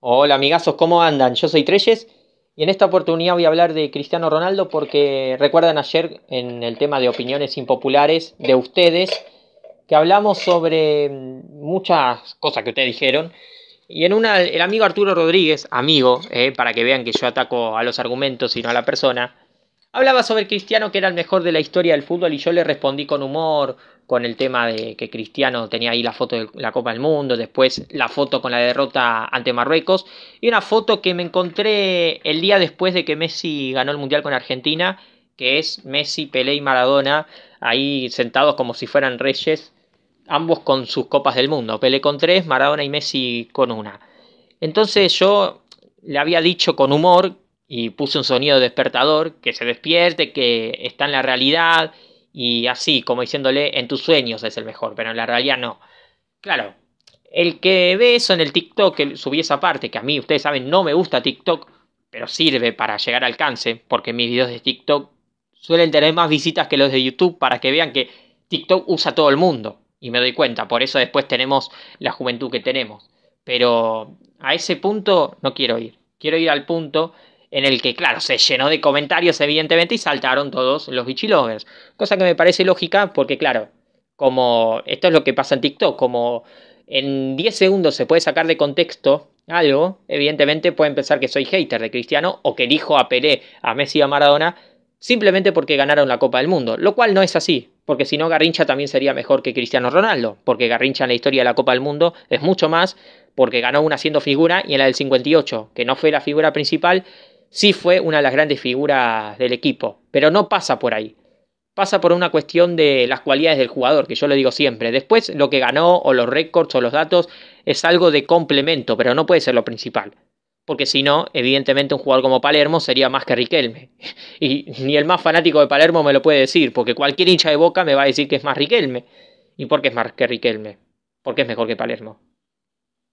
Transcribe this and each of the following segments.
Hola amigazos, ¿cómo andan? Yo soy Treyes y en esta oportunidad voy a hablar de Cristiano Ronaldo porque recuerdan ayer en el tema de opiniones impopulares de ustedes que hablamos sobre mm, muchas cosas que ustedes dijeron y en una el amigo Arturo Rodríguez, amigo, eh, para que vean que yo ataco a los argumentos y no a la persona, hablaba sobre Cristiano que era el mejor de la historia del fútbol y yo le respondí con humor, con el tema de que Cristiano tenía ahí la foto de la Copa del Mundo, después la foto con la derrota ante Marruecos y una foto que me encontré el día después de que Messi ganó el Mundial con Argentina, que es Messi, Pelé y Maradona ahí sentados como si fueran reyes, ambos con sus copas del mundo, Pelé con tres, Maradona y Messi con una. Entonces yo le había dicho con humor y puse un sonido despertador, que se despierte, que está en la realidad, y así, como diciéndole, en tus sueños es el mejor, pero en la realidad no. Claro, el que ve eso en el TikTok, que subí esa parte, que a mí, ustedes saben, no me gusta TikTok, pero sirve para llegar al alcance, porque mis videos de TikTok suelen tener más visitas que los de YouTube, para que vean que TikTok usa todo el mundo, y me doy cuenta, por eso después tenemos la juventud que tenemos. Pero a ese punto no quiero ir, quiero ir al punto en el que, claro, se llenó de comentarios, evidentemente, y saltaron todos los bichilovers. Cosa que me parece lógica, porque, claro, como esto es lo que pasa en TikTok, como en 10 segundos se puede sacar de contexto algo, evidentemente pueden pensar que soy hater de Cristiano o que dijo a Pelé, a Messi y a Maradona, simplemente porque ganaron la Copa del Mundo, lo cual no es así, porque si no Garrincha también sería mejor que Cristiano Ronaldo, porque Garrincha en la historia de la Copa del Mundo es mucho más, porque ganó una siendo figura y en la del 58, que no fue la figura principal, sí fue una de las grandes figuras del equipo, pero no pasa por ahí. Pasa por una cuestión de las cualidades del jugador, que yo lo digo siempre. Después lo que ganó o los récords o los datos es algo de complemento, pero no puede ser lo principal. Porque si no, evidentemente un jugador como Palermo sería más que Riquelme. Y ni el más fanático de Palermo me lo puede decir, porque cualquier hincha de boca me va a decir que es más Riquelme. ¿Y por qué es más que Riquelme? Porque es mejor que Palermo.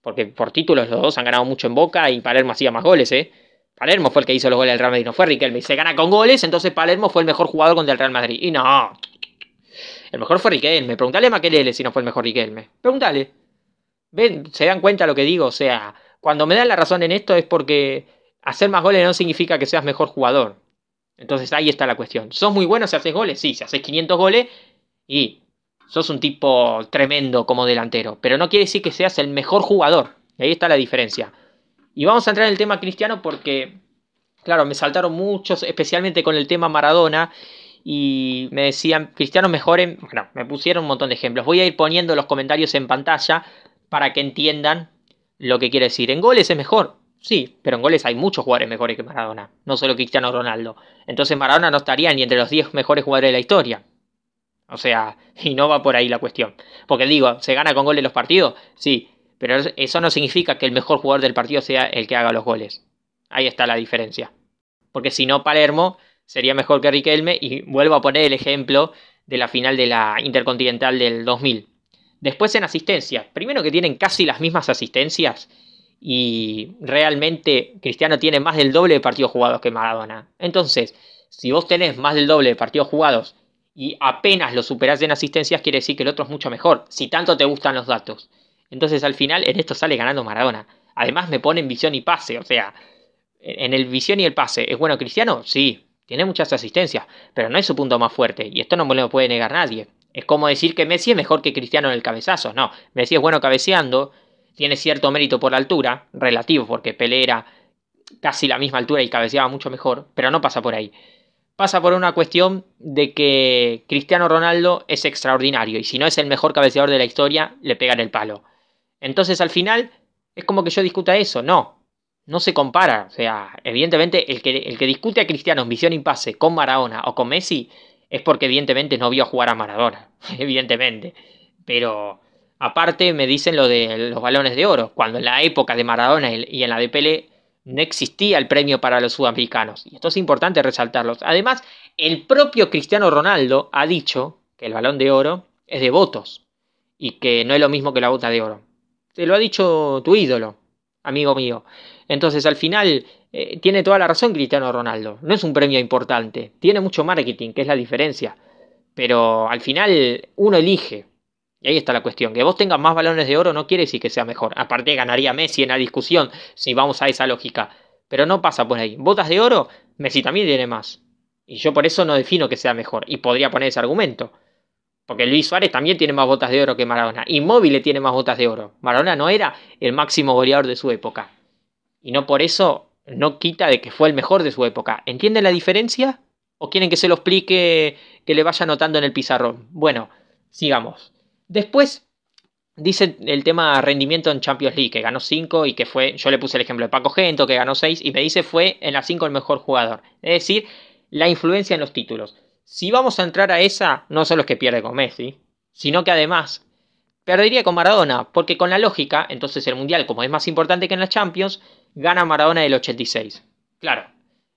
Porque por títulos los dos han ganado mucho en boca y Palermo hacía más goles, ¿eh? Palermo fue el que hizo los goles del Real Madrid, no fue Riquelme. Y se gana con goles, entonces Palermo fue el mejor jugador contra el Real Madrid. Y no. El mejor fue Riquelme. Pregúntale a Maquelele si no fue el mejor Riquelme. Pregúntale, ¿Ven? ¿Se dan cuenta lo que digo? O sea, cuando me dan la razón en esto es porque hacer más goles no significa que seas mejor jugador. Entonces ahí está la cuestión. ¿Sos muy bueno si haces goles? Sí, si haces 500 goles y sos un tipo tremendo como delantero. Pero no quiere decir que seas el mejor jugador. Ahí está la diferencia. Y vamos a entrar en el tema cristiano porque, claro, me saltaron muchos, especialmente con el tema Maradona, y me decían, cristianos mejoren, bueno, me pusieron un montón de ejemplos. Voy a ir poniendo los comentarios en pantalla para que entiendan lo que quiere decir. En goles es mejor, sí, pero en goles hay muchos jugadores mejores que Maradona, no solo Cristiano Ronaldo. Entonces Maradona no estaría ni entre los 10 mejores jugadores de la historia. O sea, y no va por ahí la cuestión. Porque digo, ¿se gana con goles los partidos? Sí, pero eso no significa que el mejor jugador del partido sea el que haga los goles. Ahí está la diferencia. Porque si no, Palermo sería mejor que Riquelme. Y vuelvo a poner el ejemplo de la final de la Intercontinental del 2000. Después en asistencia. Primero que tienen casi las mismas asistencias. Y realmente Cristiano tiene más del doble de partidos jugados que Maradona. Entonces, si vos tenés más del doble de partidos jugados y apenas lo superás en asistencias, quiere decir que el otro es mucho mejor. Si tanto te gustan los datos. Entonces al final en esto sale ganando Maradona. Además me en visión y pase, o sea, en el visión y el pase, ¿es bueno Cristiano? Sí, tiene muchas asistencias, pero no es su punto más fuerte y esto no me lo puede negar nadie. Es como decir que Messi es mejor que Cristiano en el cabezazo, no, Messi es bueno cabeceando, tiene cierto mérito por la altura, relativo porque Pelé era casi la misma altura y cabeceaba mucho mejor, pero no pasa por ahí pasa por una cuestión de que Cristiano Ronaldo es extraordinario y si no es el mejor cabeceador de la historia, le pegan el palo. Entonces al final es como que yo discuta eso, no, no se compara. O sea, evidentemente el que, el que discute a Cristiano en visión y pase con Maradona o con Messi es porque evidentemente no vio jugar a Maradona, evidentemente. Pero aparte me dicen lo de los balones de oro, cuando en la época de Maradona y en la de Pele no existía el premio para los sudamericanos. Y esto es importante resaltarlos. Además, el propio Cristiano Ronaldo ha dicho que el balón de oro es de votos y que no es lo mismo que la bota de oro. Te lo ha dicho tu ídolo, amigo mío. Entonces, al final, eh, tiene toda la razón Cristiano Ronaldo. No es un premio importante. Tiene mucho marketing, que es la diferencia. Pero al final, uno elige. Y ahí está la cuestión. Que vos tengas más balones de oro no quiere decir que sea mejor. Aparte, ganaría Messi en la discusión, si vamos a esa lógica. Pero no pasa por ahí. Botas de oro, Messi también tiene más. Y yo por eso no defino que sea mejor. Y podría poner ese argumento. Porque Luis Suárez también tiene más botas de oro que Maradona. Inmóvil tiene más botas de oro. Maradona no era el máximo goleador de su época. Y no por eso no quita de que fue el mejor de su época. ¿Entienden la diferencia? ¿O quieren que se lo explique, que le vaya anotando en el pizarrón? Bueno, sigamos. Después dice el tema rendimiento en Champions League, que ganó 5 y que fue, yo le puse el ejemplo de Paco Gento, que ganó 6 y me dice fue en las 5 el mejor jugador. Es decir, la influencia en los títulos si vamos a entrar a esa, no solo es que pierde con Messi, sino que además perdería con Maradona, porque con la lógica, entonces el Mundial, como es más importante que en las Champions, gana Maradona del 86. Claro,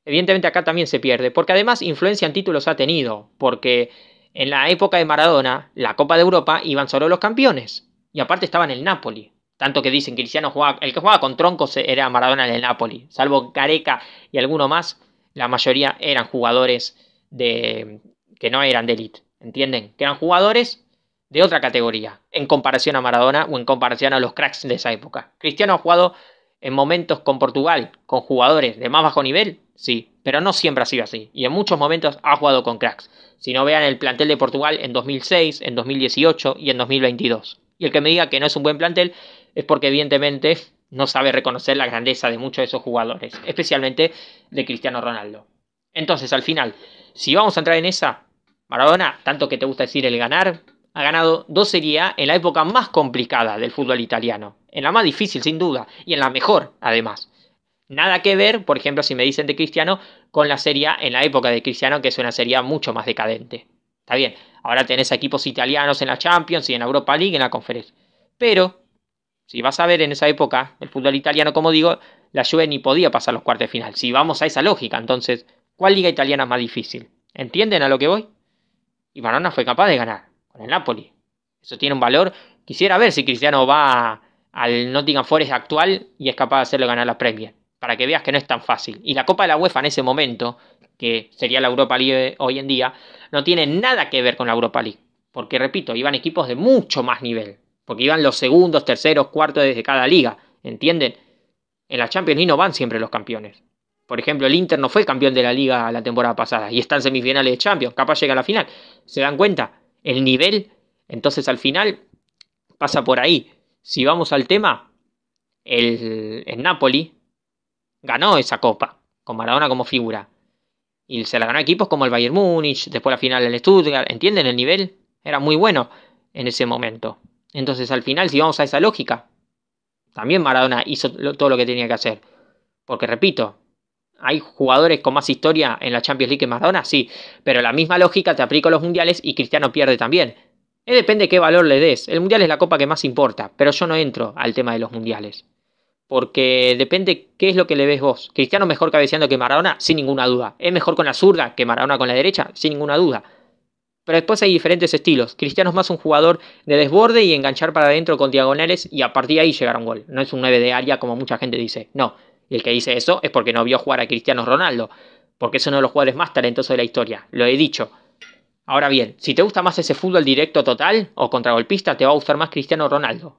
evidentemente acá también se pierde, porque además influencia en títulos ha tenido, porque en la época de Maradona, la Copa de Europa, iban solo los campeones, y aparte estaba el Napoli. Tanto que dicen que Cristiano jugaba, el que jugaba con troncos era Maradona en el Napoli, salvo Careca y alguno más, la mayoría eran jugadores de, que no eran de elite, ¿entienden? Que eran jugadores de otra categoría, en comparación a Maradona o en comparación a los cracks de esa época. Cristiano ha jugado en momentos con Portugal, con jugadores de más bajo nivel, sí, pero no siempre ha sido así. Y en muchos momentos ha jugado con cracks. Si no vean el plantel de Portugal en 2006, en 2018 y en 2022. Y el que me diga que no es un buen plantel es porque evidentemente no sabe reconocer la grandeza de muchos de esos jugadores, especialmente de Cristiano Ronaldo. Entonces, al final, si vamos a entrar en esa, Maradona, tanto que te gusta decir el ganar, ha ganado dos series en la época más complicada del fútbol italiano, en la más difícil sin duda, y en la mejor además. Nada que ver, por ejemplo, si me dicen de Cristiano, con la Serie en la época de Cristiano, que es una Serie mucho más decadente. Está bien, ahora tenés equipos italianos en la Champions y en la Europa League, en la Conferencia. Pero, si vas a ver en esa época el fútbol italiano, como digo, la Juve ni podía pasar los cuartos de final. Si vamos a esa lógica, entonces ¿Cuál liga italiana es más difícil? ¿Entienden a lo que voy? Y fue capaz de ganar con el Napoli. Eso tiene un valor. Quisiera ver si Cristiano va al Nottingham Forest actual y es capaz de hacerle ganar la Premier. Para que veas que no es tan fácil. Y la Copa de la UEFA en ese momento, que sería la Europa League hoy en día, no tiene nada que ver con la Europa League. Porque, repito, iban equipos de mucho más nivel. Porque iban los segundos, terceros, cuartos desde cada liga. ¿Entienden? En la Champions League no van siempre los campeones. Por ejemplo, el Inter no fue campeón de la liga la temporada pasada y están en semifinales de Champions, capaz llega a la final. ¿Se dan cuenta? El nivel, entonces al final pasa por ahí. Si vamos al tema, el, el Napoli ganó esa copa, con Maradona como figura. Y se la ganó a equipos como el Bayern Múnich, después la final el Stuttgart. ¿Entienden el nivel? Era muy bueno en ese momento. Entonces al final, si vamos a esa lógica, también Maradona hizo todo lo que tenía que hacer. Porque repito, hay jugadores con más historia en la Champions League que Maradona, sí, pero la misma lógica te aplica a los mundiales y Cristiano pierde también. depende qué valor le des. El mundial es la copa que más importa, pero yo no entro al tema de los mundiales. Porque depende qué es lo que le ves vos. Cristiano mejor cabeceando que Maradona, sin ninguna duda. Es mejor con la zurda que Maradona con la derecha, sin ninguna duda. Pero después hay diferentes estilos. Cristiano es más un jugador de desborde y enganchar para adentro con diagonales y a partir de ahí llegar a un gol. No es un 9 de área como mucha gente dice. No, y el que dice eso es porque no vio jugar a Cristiano Ronaldo, porque es uno de los jugadores más talentosos de la historia, lo he dicho. Ahora bien, si te gusta más ese fútbol directo total o contragolpista, te va a gustar más Cristiano Ronaldo.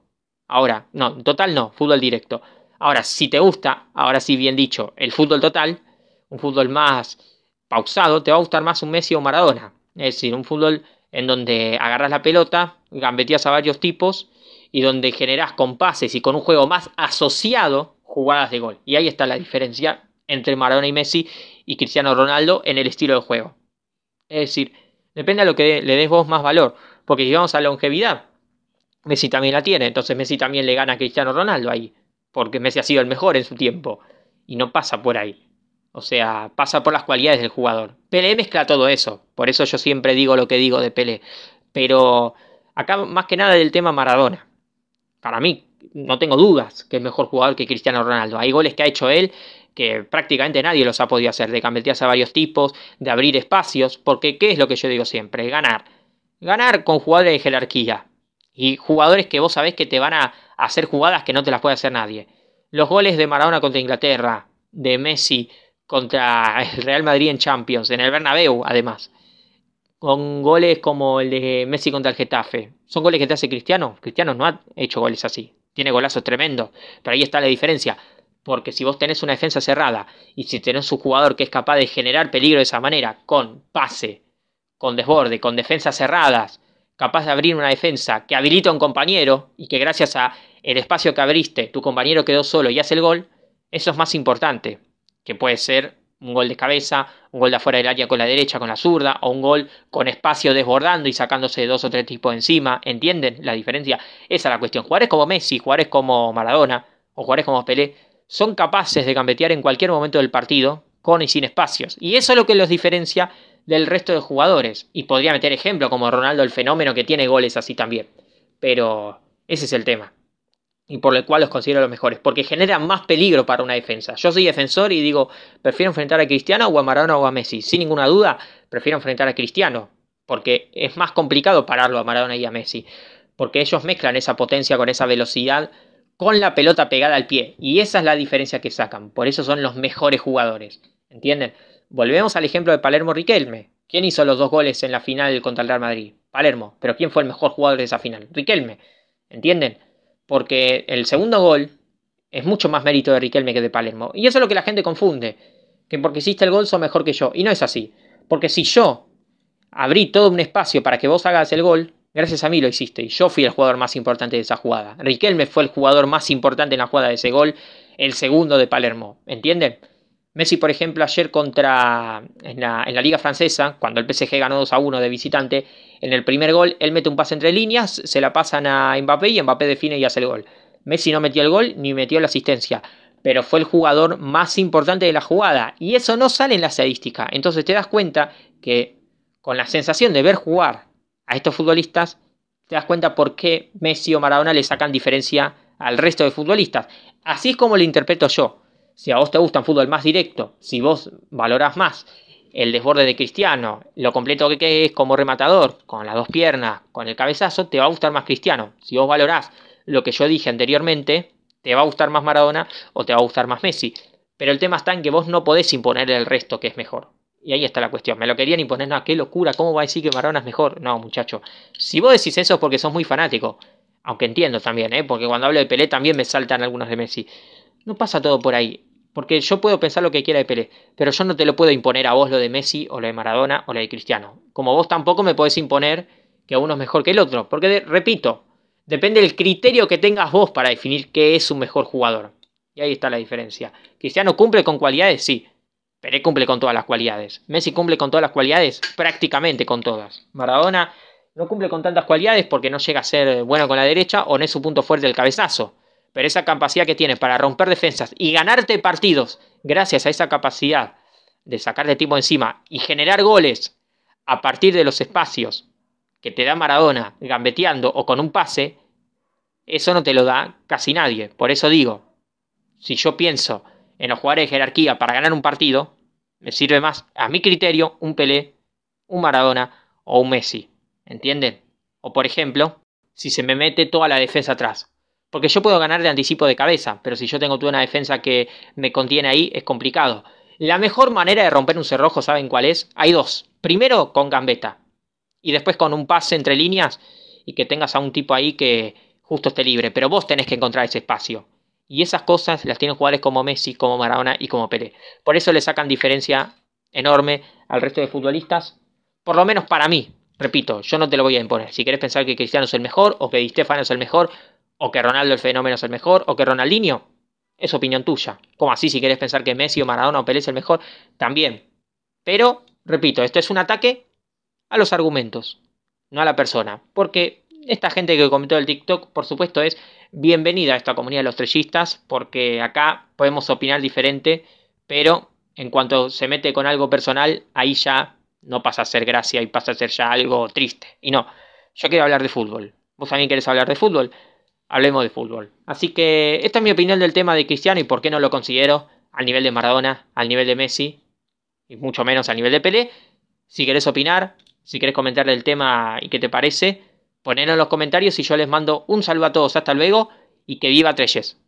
Ahora, no, total no, fútbol directo. Ahora, si te gusta, ahora sí bien dicho, el fútbol total, un fútbol más pausado, te va a gustar más un Messi o Maradona. Es decir, un fútbol en donde agarras la pelota, gambeteas a varios tipos y donde generas compases y con un juego más asociado jugadas de gol. Y ahí está la diferencia entre Maradona y Messi y Cristiano Ronaldo en el estilo de juego. Es decir, depende a lo que le des vos más valor. Porque si vamos a longevidad, Messi también la tiene. Entonces Messi también le gana a Cristiano Ronaldo ahí. Porque Messi ha sido el mejor en su tiempo. Y no pasa por ahí. O sea, pasa por las cualidades del jugador. Pelé mezcla todo eso. Por eso yo siempre digo lo que digo de Pelé. Pero acá más que nada del tema Maradona. Para mí, no tengo dudas que es mejor jugador que Cristiano Ronaldo. Hay goles que ha hecho él que prácticamente nadie los ha podido hacer, de gambetearse a varios tipos, de abrir espacios, porque ¿qué es lo que yo digo siempre? Ganar. Ganar con jugadores de jerarquía y jugadores que vos sabés que te van a hacer jugadas que no te las puede hacer nadie. Los goles de Maradona contra Inglaterra, de Messi contra el Real Madrid en Champions, en el Bernabéu además. Con goles como el de Messi contra el Getafe. Son goles que te hace Cristiano. Cristiano no ha hecho goles así tiene golazos tremendo, Pero ahí está la diferencia. Porque si vos tenés una defensa cerrada y si tenés un jugador que es capaz de generar peligro de esa manera, con pase, con desborde, con defensas cerradas, capaz de abrir una defensa que habilita a un compañero y que gracias a el espacio que abriste tu compañero quedó solo y hace el gol, eso es más importante que puede ser un gol de cabeza, un gol de afuera del área con la derecha, con la zurda, o un gol con espacio desbordando y sacándose de dos o tres tipos encima. ¿Entienden la diferencia? Esa es la cuestión. Jugadores como Messi, jugadores como Maradona o jugadores como Pelé son capaces de gambetear en cualquier momento del partido con y sin espacios. Y eso es lo que los diferencia del resto de jugadores. Y podría meter ejemplo como Ronaldo el fenómeno que tiene goles así también. Pero ese es el tema y por el cual los considero los mejores, porque generan más peligro para una defensa. Yo soy defensor y digo, prefiero enfrentar a Cristiano o a Maradona o a Messi. Sin ninguna duda, prefiero enfrentar a Cristiano, porque es más complicado pararlo a Maradona y a Messi, porque ellos mezclan esa potencia con esa velocidad con la pelota pegada al pie, y esa es la diferencia que sacan, por eso son los mejores jugadores, ¿entienden? Volvemos al ejemplo de Palermo Riquelme. ¿Quién hizo los dos goles en la final contra el Real Madrid? Palermo. Pero ¿quién fue el mejor jugador de esa final? Riquelme. ¿Entienden? porque el segundo gol es mucho más mérito de Riquelme que de Palermo. Y eso es lo que la gente confunde, que porque hiciste el gol sos mejor que yo. Y no es así, porque si yo abrí todo un espacio para que vos hagas el gol, gracias a mí lo hiciste. Y yo fui el jugador más importante de esa jugada. Riquelme fue el jugador más importante en la jugada de ese gol, el segundo de Palermo. ¿Entienden? Messi, por ejemplo, ayer contra en la, en la, Liga Francesa, cuando el PSG ganó 2 a 1 de visitante, en el primer gol él mete un pase entre líneas, se la pasan a Mbappé y Mbappé define y hace el gol. Messi no metió el gol ni metió la asistencia, pero fue el jugador más importante de la jugada y eso no sale en la estadística. Entonces te das cuenta que con la sensación de ver jugar a estos futbolistas, te das cuenta por qué Messi o Maradona le sacan diferencia al resto de futbolistas. Así es como lo interpreto yo. Si a vos te gusta un fútbol más directo, si vos valorás más el desborde de Cristiano, lo completo que es como rematador, con las dos piernas, con el cabezazo, te va a gustar más Cristiano. Si vos valorás lo que yo dije anteriormente, te va a gustar más Maradona o te va a gustar más Messi. Pero el tema está en que vos no podés imponer el resto que es mejor. Y ahí está la cuestión. Me lo querían imponer, no, qué locura, ¿cómo va a decir que Maradona es mejor? No, muchacho. Si vos decís eso es porque sos muy fanático. Aunque entiendo también, ¿eh? porque cuando hablo de Pelé también me saltan algunos de Messi no pasa todo por ahí. Porque yo puedo pensar lo que quiera de Pelé, pero yo no te lo puedo imponer a vos lo de Messi o lo de Maradona o lo de Cristiano. Como vos tampoco me podés imponer que uno es mejor que el otro. Porque, repito, depende del criterio que tengas vos para definir qué es un mejor jugador. Y ahí está la diferencia. Cristiano cumple con cualidades, sí. Pelé cumple con todas las cualidades. Messi cumple con todas las cualidades, prácticamente con todas. Maradona no cumple con tantas cualidades porque no llega a ser bueno con la derecha o no es su punto fuerte el cabezazo. Pero esa capacidad que tiene para romper defensas y ganarte partidos gracias a esa capacidad de sacar de tiempo encima y generar goles a partir de los espacios que te da Maradona gambeteando o con un pase, eso no te lo da casi nadie. Por eso digo, si yo pienso en los jugadores de jerarquía para ganar un partido, me sirve más, a mi criterio, un Pelé, un Maradona o un Messi. ¿Entienden? O por ejemplo, si se me mete toda la defensa atrás. Porque yo puedo ganar de anticipo de cabeza, pero si yo tengo toda una defensa que me contiene ahí, es complicado. La mejor manera de romper un cerrojo, ¿saben cuál es? Hay dos. Primero con gambeta. Y después con un pase entre líneas y que tengas a un tipo ahí que justo esté libre. Pero vos tenés que encontrar ese espacio. Y esas cosas las tienen jugadores como Messi, como Maradona y como Pelé. Por eso le sacan diferencia enorme al resto de futbolistas. Por lo menos para mí. Repito, yo no te lo voy a imponer. Si querés pensar que Cristiano es el mejor o que Di Stefano es el mejor o que Ronaldo el fenómeno es el mejor, o que Ronaldinho, es opinión tuya. Como así, si quieres pensar que Messi o Maradona o Pelé es el mejor, también. Pero, repito, esto es un ataque a los argumentos, no a la persona. Porque esta gente que comentó el TikTok, por supuesto, es bienvenida a esta comunidad de los trellistas, porque acá podemos opinar diferente, pero en cuanto se mete con algo personal, ahí ya no pasa a ser gracia y pasa a ser ya algo triste. Y no, yo quiero hablar de fútbol. Vos también querés hablar de fútbol hablemos de fútbol. Así que esta es mi opinión del tema de Cristiano y por qué no lo considero al nivel de Maradona, al nivel de Messi y mucho menos al nivel de Pelé. Si querés opinar, si querés comentar el tema y qué te parece, ponelo en los comentarios y yo les mando un saludo a todos. Hasta luego y que viva Treyes.